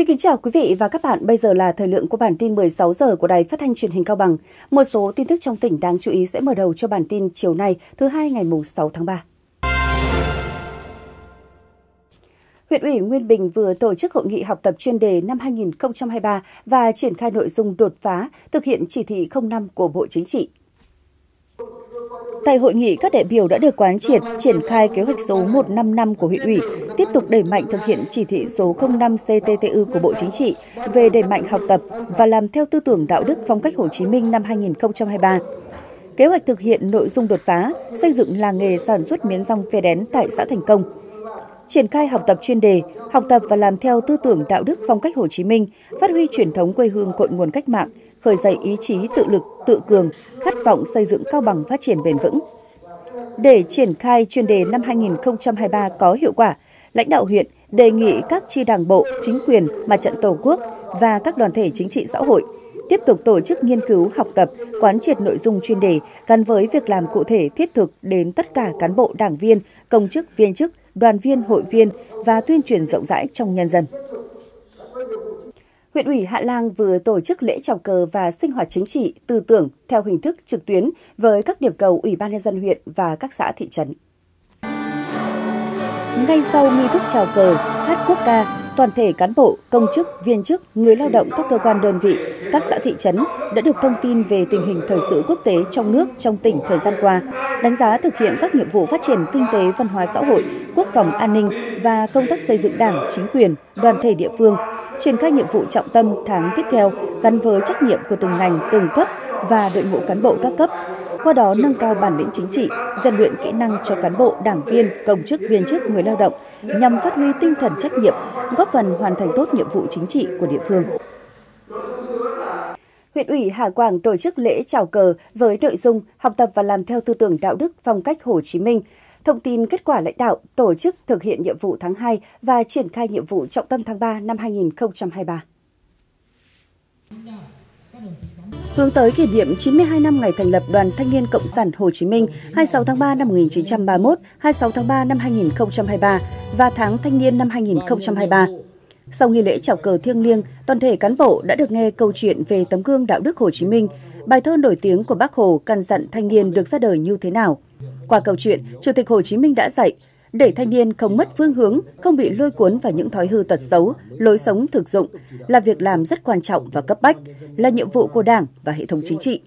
Xin kính chào quý vị và các bạn. Bây giờ là thời lượng của bản tin 16 giờ của Đài Phát thanh Truyền hình Cao Bằng. Một số tin tức trong tỉnh đáng chú ý sẽ mở đầu cho bản tin chiều nay, thứ hai ngày mùng 6 tháng 3. Huyện ủy Nguyên Bình vừa tổ chức hội nghị học tập chuyên đề năm 2023 và triển khai nội dung đột phá thực hiện chỉ thị 05 của Bộ Chính trị Tại hội nghị, các đại biểu đã được quán triệt triển khai kế hoạch số 155 năm của huyện ủy, tiếp tục đẩy mạnh thực hiện chỉ thị số 05 CTTU của Bộ Chính trị về đẩy mạnh học tập và làm theo tư tưởng đạo đức phong cách Hồ Chí Minh năm 2023. Kế hoạch thực hiện nội dung đột phá, xây dựng làng nghề sản xuất miến rong phê đén tại xã Thành Công, triển khai học tập chuyên đề, học tập và làm theo tư tưởng đạo đức phong cách Hồ Chí Minh, phát huy truyền thống quê hương cội nguồn cách mạng, khởi dậy ý chí tự lực, tự cường, khát vọng xây dựng Cao Bằng phát triển bền vững. Để triển khai chuyên đề năm 2023 có hiệu quả, lãnh đạo huyện đề nghị các chi đảng bộ, chính quyền, mặt trận Tổ quốc và các đoàn thể chính trị xã hội tiếp tục tổ chức nghiên cứu, học tập, quán triệt nội dung chuyên đề gắn với việc làm cụ thể thiết thực đến tất cả cán bộ đảng viên, công chức viên chức, đoàn viên hội viên và tuyên truyền rộng rãi trong nhân dân huyện ủy Hạ Lang vừa tổ chức lễ chào cờ và sinh hoạt chính trị, tư tưởng theo hình thức trực tuyến với các điểm cầu Ủy ban nhân dân huyện và các xã thị trấn. Ngay sau nghi thức chào cờ, hát quốc ca, toàn thể cán bộ, công chức, viên chức, người lao động các cơ quan đơn vị, các xã thị trấn đã được thông tin về tình hình thời sự quốc tế trong nước, trong tỉnh thời gian qua, đánh giá thực hiện các nhiệm vụ phát triển kinh tế, văn hóa xã hội, quốc phòng an ninh và công tác xây dựng đảng, chính quyền, đoàn thể địa phương, triển khai nhiệm vụ trọng tâm tháng tiếp theo gắn với trách nhiệm của từng ngành, từng cấp và đội ngũ cán bộ các cấp, qua đó nâng cao bản lĩnh chính trị, rèn luyện kỹ năng cho cán bộ, đảng viên, công chức viên chức người lao động nhằm phát huy tinh thần trách nhiệm, góp phần hoàn thành tốt nhiệm vụ chính trị của địa phương huyện ủy Hà Quảng tổ chức lễ chào cờ với nội dung học tập và làm theo tư tưởng đạo đức phong cách Hồ Chí Minh. Thông tin kết quả lãnh đạo, tổ chức thực hiện nhiệm vụ tháng 2 và triển khai nhiệm vụ trọng tâm tháng 3 năm 2023. Hướng tới kỷ niệm 92 năm ngày thành lập Đoàn Thanh niên Cộng sản Hồ Chí Minh 26 tháng 3 năm 1931, 26 tháng 3 năm 2023 và tháng Thanh niên năm 2023. Sau nghi lễ chào cờ thiêng liêng, toàn thể cán bộ đã được nghe câu chuyện về tấm gương đạo đức Hồ Chí Minh, bài thơ nổi tiếng của Bác Hồ căn dặn thanh niên được ra đời như thế nào. Qua câu chuyện, Chủ tịch Hồ Chí Minh đã dạy, để thanh niên không mất phương hướng, không bị lôi cuốn vào những thói hư tật xấu, lối sống thực dụng là việc làm rất quan trọng và cấp bách, là nhiệm vụ của Đảng và hệ thống chính trị.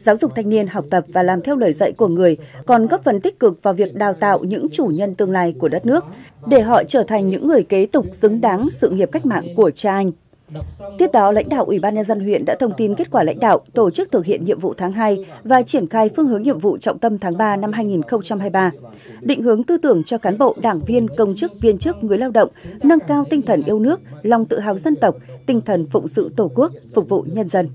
Giáo dục thanh niên học tập và làm theo lời dạy của người còn góp phần tích cực vào việc đào tạo những chủ nhân tương lai của đất nước để họ trở thành những người kế tục xứng đáng sự nghiệp cách mạng của cha anh. Tiếp đó, lãnh đạo Ủy ban nhân dân huyện đã thông tin kết quả lãnh đạo, tổ chức thực hiện nhiệm vụ tháng 2 và triển khai phương hướng nhiệm vụ trọng tâm tháng 3 năm 2023. Định hướng tư tưởng cho cán bộ, đảng viên, công chức, viên chức, người lao động nâng cao tinh thần yêu nước, lòng tự hào dân tộc, tinh thần phụng sự Tổ quốc, phục vụ nhân dân.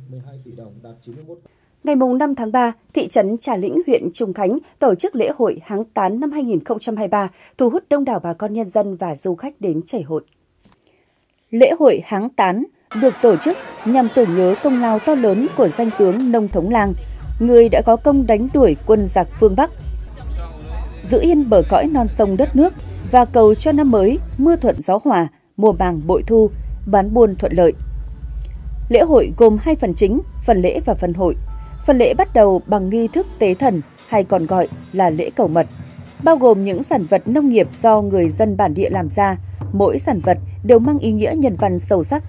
Ngày 5 tháng 3, thị trấn Trà Lĩnh, huyện Trùng Khánh tổ chức lễ hội Háng Tán năm 2023, thu hút đông đảo bà con nhân dân và du khách đến chảy hội lễ hội Háng Tán được tổ chức nhằm tưởng nhớ công lao to lớn của danh tướng Nông Thống Lang, người đã có công đánh đuổi quân giặc phương Bắc. Giữ yên bờ cõi non sông đất nước và cầu cho năm mới mưa thuận gió hòa, mùa màng bội thu, bán buôn thuận lợi. Lễ hội gồm hai phần chính, phần lễ và phần hội. Phần lễ bắt đầu bằng nghi thức tế thần hay còn gọi là lễ cầu mật, bao gồm những sản vật nông nghiệp do người dân bản địa làm ra, mỗi sản vật đều mang ý nghĩa nhân văn sâu sắc.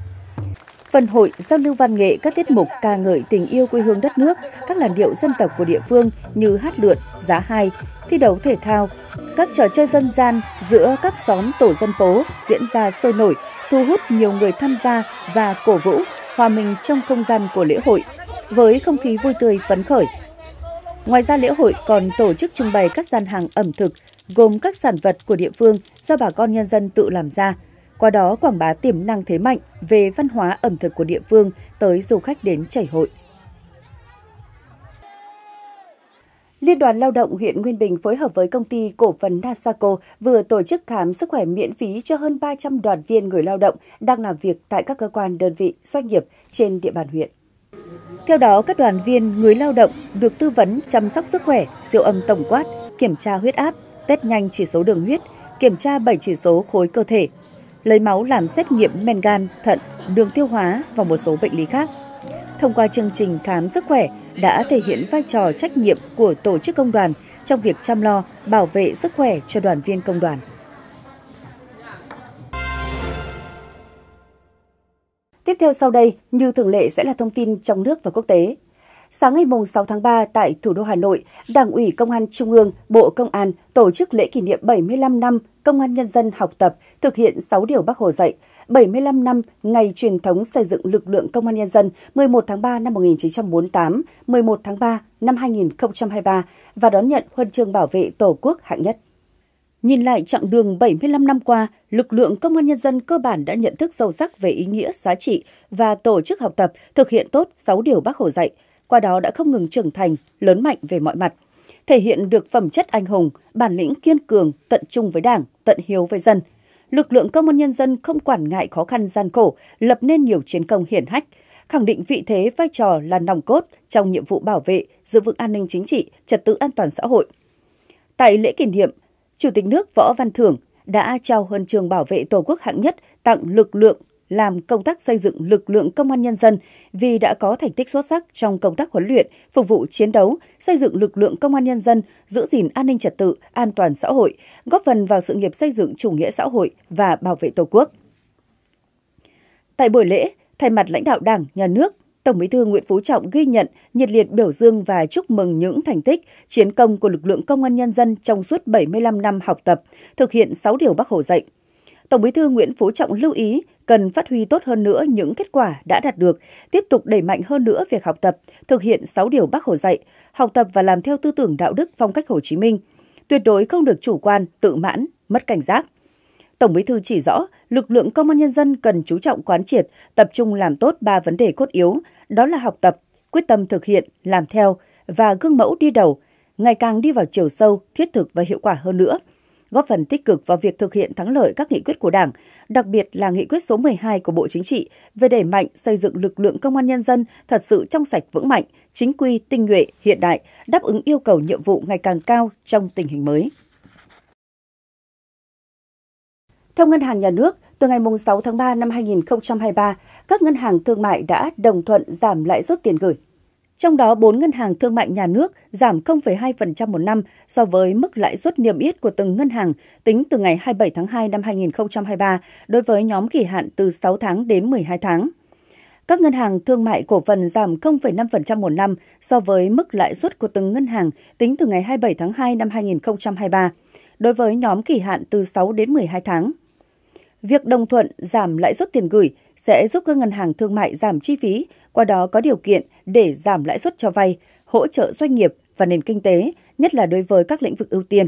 Phần hội giao lưu văn nghệ các tiết mục ca ngợi tình yêu quê hương đất nước, các làn điệu dân tộc của địa phương như hát lượn, giá hai, thi đấu thể thao, các trò chơi dân gian giữa các xóm tổ dân phố diễn ra sôi nổi, thu hút nhiều người tham gia và cổ vũ hòa mình trong không gian của lễ hội với không khí vui tươi phấn khởi. Ngoài ra lễ hội còn tổ chức trưng bày các gian hàng ẩm thực gồm các sản vật của địa phương do bà con nhân dân tự làm ra – qua đó quảng bá tiềm năng thế mạnh về văn hóa ẩm thực của địa phương tới du khách đến chảy hội. Liên đoàn Lao động huyện Nguyên Bình phối hợp với công ty cổ phần Nasaco vừa tổ chức khám sức khỏe miễn phí cho hơn 300 đoàn viên người lao động đang làm việc tại các cơ quan đơn vị, doanh nghiệp trên địa bàn huyện. Theo đó, các đoàn viên người lao động được tư vấn chăm sóc sức khỏe, siêu âm tổng quát, kiểm tra huyết áp, test nhanh chỉ số đường huyết, kiểm tra 7 chỉ số khối cơ thể, lấy máu làm xét nghiệm men gan, thận, đường tiêu hóa và một số bệnh lý khác. Thông qua chương trình khám sức khỏe đã thể hiện vai trò trách nhiệm của tổ chức công đoàn trong việc chăm lo, bảo vệ sức khỏe cho đoàn viên công đoàn. Tiếp theo sau đây, như thường lệ sẽ là thông tin trong nước và quốc tế. Sáng ngày 6 tháng 3 tại thủ đô Hà Nội, Đảng ủy Công an Trung ương, Bộ Công an tổ chức lễ kỷ niệm 75 năm Công an Nhân dân học tập, thực hiện 6 điều Bác Hồ dạy, 75 năm ngày truyền thống xây dựng lực lượng Công an Nhân dân 11 tháng 3 năm 1948, 11 tháng 3 năm 2023 và đón nhận huân chương bảo vệ Tổ quốc hạng nhất. Nhìn lại chặng đường 75 năm qua, lực lượng công an nhân dân cơ bản đã nhận thức sâu sắc về ý nghĩa, giá trị và tổ chức học tập, thực hiện tốt 6 điều Bác Hồ dạy, qua đó đã không ngừng trưởng thành, lớn mạnh về mọi mặt, thể hiện được phẩm chất anh hùng, bản lĩnh kiên cường, tận trung với Đảng, tận hiếu với dân. Lực lượng công an nhân dân không quản ngại khó khăn gian khổ, lập nên nhiều chiến công hiển hách, khẳng định vị thế vai trò là nòng cốt trong nhiệm vụ bảo vệ, giữ vững an ninh chính trị, trật tự an toàn xã hội. Tại lễ kỷ niệm, Chủ tịch nước Võ Văn Thưởng đã trao huân trường bảo vệ Tổ quốc hạng nhất tặng lực lượng làm công tác xây dựng lực lượng công an nhân dân vì đã có thành tích xuất sắc trong công tác huấn luyện, phục vụ chiến đấu, xây dựng lực lượng công an nhân dân, giữ gìn an ninh trật tự, an toàn xã hội, góp phần vào sự nghiệp xây dựng chủ nghĩa xã hội và bảo vệ Tổ quốc. Tại buổi lễ, thay mặt lãnh đạo Đảng, Nhà nước, Tổng Bí thư Nguyễn Phú Trọng ghi nhận, nhiệt liệt biểu dương và chúc mừng những thành tích, chiến công của lực lượng công an nhân dân trong suốt 75 năm học tập, thực hiện 6 điều Bác Hồ dạy – Tổng Bí thư Nguyễn Phú Trọng lưu ý cần phát huy tốt hơn nữa những kết quả đã đạt được, tiếp tục đẩy mạnh hơn nữa việc học tập, thực hiện 6 điều Bác Hồ dạy, học tập và làm theo tư tưởng đạo đức phong cách Hồ Chí Minh, tuyệt đối không được chủ quan, tự mãn, mất cảnh giác. Tổng Bí thư chỉ rõ, lực lượng công an nhân dân cần chú trọng quán triệt, tập trung làm tốt ba vấn đề cốt yếu, đó là học tập, quyết tâm thực hiện, làm theo và gương mẫu đi đầu, ngày càng đi vào chiều sâu, thiết thực và hiệu quả hơn nữa – góp phần tích cực vào việc thực hiện thắng lợi các nghị quyết của Đảng, đặc biệt là nghị quyết số 12 của Bộ Chính trị về đẩy mạnh xây dựng lực lượng công an nhân dân thật sự trong sạch vững mạnh, chính quy, tinh nhuệ, hiện đại, đáp ứng yêu cầu nhiệm vụ ngày càng cao trong tình hình mới. Theo Ngân hàng Nhà nước, từ ngày 6 tháng 3 năm 2023, các ngân hàng thương mại đã đồng thuận giảm lãi suất tiền gửi trong đó, 4 ngân hàng thương mại nhà nước giảm 0,2% một năm so với mức lãi suất niêm yết của từng ngân hàng tính từ ngày 27 tháng 2 năm 2023 đối với nhóm kỳ hạn từ 6 tháng đến 12 tháng. Các ngân hàng thương mại cổ phần giảm 0,5% một năm so với mức lãi suất của từng ngân hàng tính từ ngày 27 tháng 2 năm 2023 đối với nhóm kỳ hạn từ 6 đến 12 tháng. Việc đồng thuận giảm lãi suất tiền gửi sẽ giúp các ngân hàng thương mại giảm chi phí qua đó có điều kiện để giảm lãi suất cho vay, hỗ trợ doanh nghiệp và nền kinh tế, nhất là đối với các lĩnh vực ưu tiên.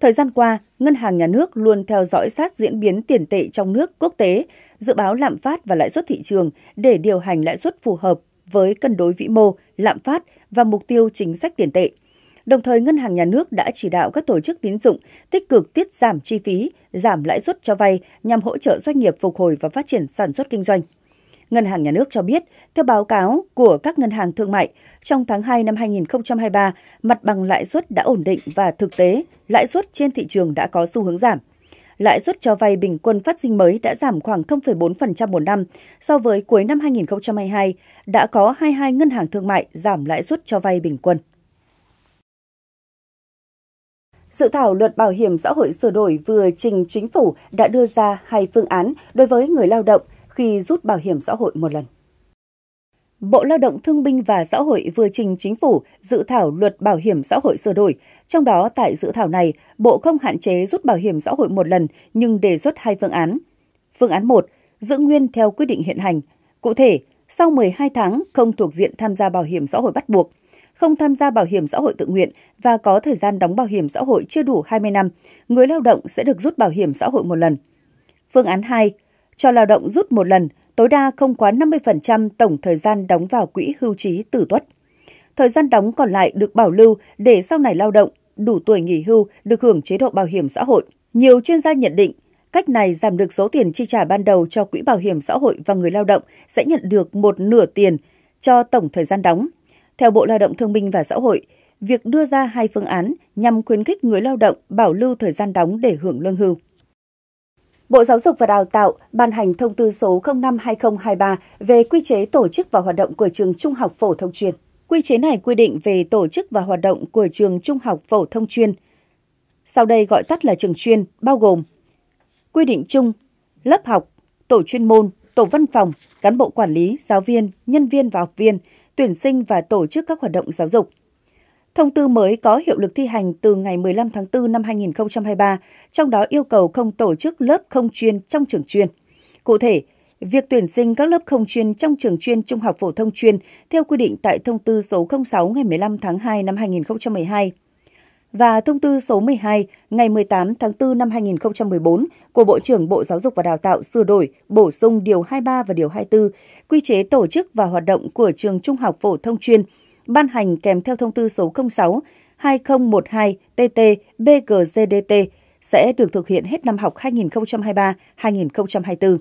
Thời gian qua, Ngân hàng Nhà nước luôn theo dõi sát diễn biến tiền tệ trong nước, quốc tế, dự báo lạm phát và lãi suất thị trường để điều hành lãi suất phù hợp với cân đối vĩ mô, lạm phát và mục tiêu chính sách tiền tệ. Đồng thời, Ngân hàng Nhà nước đã chỉ đạo các tổ chức tín dụng tích cực tiết giảm chi phí, giảm lãi suất cho vay nhằm hỗ trợ doanh nghiệp phục hồi và phát triển sản xuất kinh doanh. Ngân hàng Nhà nước cho biết, theo báo cáo của các ngân hàng thương mại, trong tháng 2 năm 2023, mặt bằng lãi suất đã ổn định và thực tế, lãi suất trên thị trường đã có xu hướng giảm. Lãi suất cho vay bình quân phát sinh mới đã giảm khoảng 0,4% một năm so với cuối năm 2022, đã có 22 ngân hàng thương mại giảm lãi suất cho vay bình quân. Dự thảo luật bảo hiểm xã hội sửa đổi vừa trình chính phủ đã đưa ra hai phương án đối với người lao động – khi rút bảo hiểm xã hội một lần. Bộ Lao động Thương binh và Xã hội vừa trình chính phủ dự thảo luật bảo hiểm xã hội sửa đổi. Trong đó, tại dự thảo này, Bộ không hạn chế rút bảo hiểm xã hội một lần nhưng đề xuất hai phương án. Phương án 1, giữ nguyên theo quy định hiện hành. Cụ thể, sau 12 tháng không thuộc diện tham gia bảo hiểm xã hội bắt buộc, không tham gia bảo hiểm xã hội tự nguyện và có thời gian đóng bảo hiểm xã hội chưa đủ 20 năm, người lao động sẽ được rút bảo hiểm xã hội một lần. Phương án 2, cho lao động rút một lần, tối đa không quá 50% tổng thời gian đóng vào quỹ hưu trí tử tuất. Thời gian đóng còn lại được bảo lưu để sau này lao động đủ tuổi nghỉ hưu được hưởng chế độ bảo hiểm xã hội. Nhiều chuyên gia nhận định, cách này giảm được số tiền chi trả ban đầu cho quỹ bảo hiểm xã hội và người lao động sẽ nhận được một nửa tiền cho tổng thời gian đóng. Theo Bộ Lao động Thương binh và Xã hội, việc đưa ra hai phương án nhằm khuyến khích người lao động bảo lưu thời gian đóng để hưởng lương hưu. Bộ Giáo dục và Đào tạo ban hành thông tư số 05-2023 về quy chế tổ chức và hoạt động của trường trung học phổ thông chuyên. Quy chế này quy định về tổ chức và hoạt động của trường trung học phổ thông chuyên. Sau đây gọi tắt là trường chuyên, bao gồm quy định chung, lớp học, tổ chuyên môn, tổ văn phòng, cán bộ quản lý, giáo viên, nhân viên và học viên, tuyển sinh và tổ chức các hoạt động giáo dục. Thông tư mới có hiệu lực thi hành từ ngày 15 tháng 4 năm 2023, trong đó yêu cầu không tổ chức lớp không chuyên trong trường chuyên. Cụ thể, việc tuyển sinh các lớp không chuyên trong trường chuyên trung học phổ thông chuyên theo quy định tại thông tư số 06 ngày 15 tháng 2 năm 2012 và thông tư số 12 ngày 18 tháng 4 năm 2014 của Bộ trưởng Bộ Giáo dục và Đào tạo sửa đổi, bổ sung điều 23 và điều 24 quy chế tổ chức và hoạt động của trường trung học phổ thông chuyên ban hành kèm theo thông tư số 06 2012 TT BGZDT sẽ được thực hiện hết năm học 2023-2024.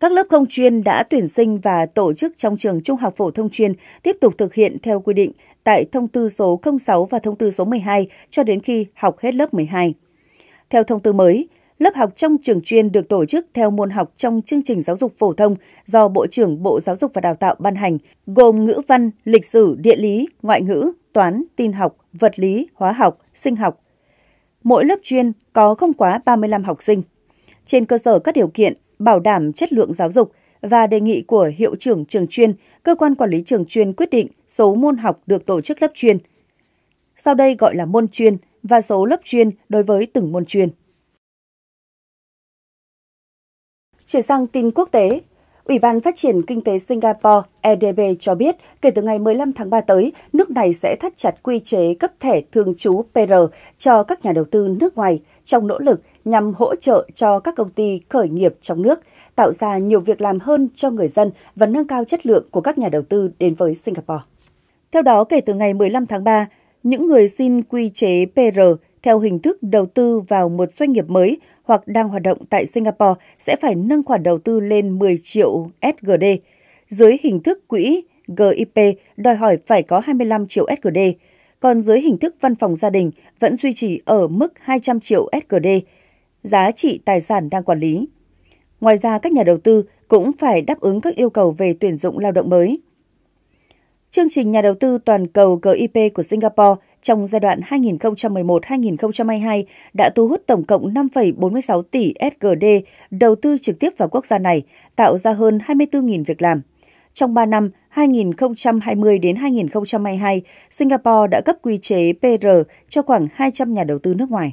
Các lớp không chuyên đã tuyển sinh và tổ chức trong trường Trung học phổ thông chuyên tiếp tục thực hiện theo quy định tại thông tư số 06 và thông tư số 12 cho đến khi học hết lớp 12. Theo thông tư mới, Lớp học trong trường chuyên được tổ chức theo môn học trong chương trình giáo dục phổ thông do Bộ trưởng Bộ Giáo dục và Đào tạo ban hành, gồm ngữ văn, lịch sử, địa lý, ngoại ngữ, toán, tin học, vật lý, hóa học, sinh học. Mỗi lớp chuyên có không quá 35 học sinh. Trên cơ sở các điều kiện bảo đảm chất lượng giáo dục và đề nghị của hiệu trưởng trường chuyên, cơ quan quản lý trường chuyên quyết định số môn học được tổ chức lớp chuyên. Sau đây gọi là môn chuyên và số lớp chuyên đối với từng môn chuyên. Chuyển sang tin quốc tế, Ủy ban Phát triển Kinh tế Singapore EDB cho biết kể từ ngày 15 tháng 3 tới, nước này sẽ thắt chặt quy chế cấp thẻ thường trú PR cho các nhà đầu tư nước ngoài trong nỗ lực nhằm hỗ trợ cho các công ty khởi nghiệp trong nước, tạo ra nhiều việc làm hơn cho người dân và nâng cao chất lượng của các nhà đầu tư đến với Singapore. Theo đó, kể từ ngày 15 tháng 3, những người xin quy chế PR theo hình thức đầu tư vào một doanh nghiệp mới hoặc đang hoạt động tại Singapore sẽ phải nâng khoản đầu tư lên 10 triệu SGD. Dưới hình thức quỹ GIP đòi hỏi phải có 25 triệu SGD, còn dưới hình thức văn phòng gia đình vẫn duy trì ở mức 200 triệu SGD, giá trị tài sản đang quản lý. Ngoài ra, các nhà đầu tư cũng phải đáp ứng các yêu cầu về tuyển dụng lao động mới. Chương trình nhà đầu tư toàn cầu GIP của Singapore trong giai đoạn 2011-2022 đã thu hút tổng cộng 5,46 tỷ SGD đầu tư trực tiếp vào quốc gia này, tạo ra hơn 24.000 việc làm. Trong 3 năm 2020 đến 2022, Singapore đã cấp quy chế PR cho khoảng 200 nhà đầu tư nước ngoài.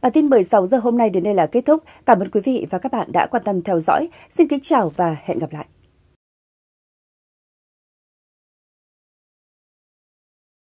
Bản tin 16 giờ hôm nay đến đây là kết thúc. Cảm ơn quý vị và các bạn đã quan tâm theo dõi. Xin kính chào và hẹn gặp lại.